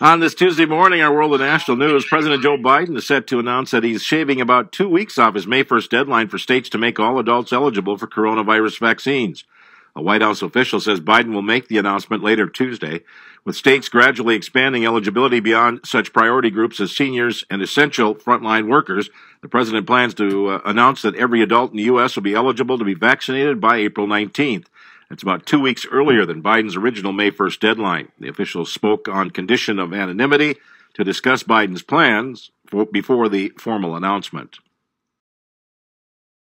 On this Tuesday morning, our world of national news, President Joe Biden is set to announce that he's shaving about two weeks off his May 1st deadline for states to make all adults eligible for coronavirus vaccines. A White House official says Biden will make the announcement later Tuesday, with states gradually expanding eligibility beyond such priority groups as seniors and essential frontline workers. The president plans to uh, announce that every adult in the U.S. will be eligible to be vaccinated by April 19th. That's about two weeks earlier than Biden's original May 1st deadline. The officials spoke on condition of anonymity to discuss Biden's plans before the formal announcement.